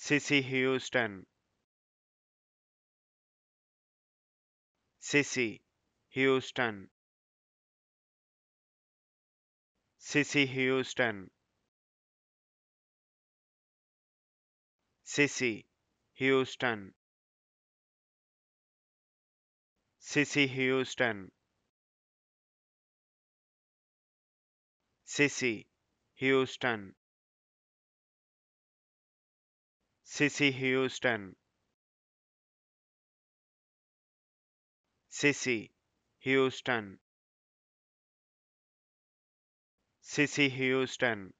Cissy Houston Cissy Houston Cissy Houston Cissy Houston Cissy Houston Cissy Houston Cissy Houston Cissy Houston Cissy Houston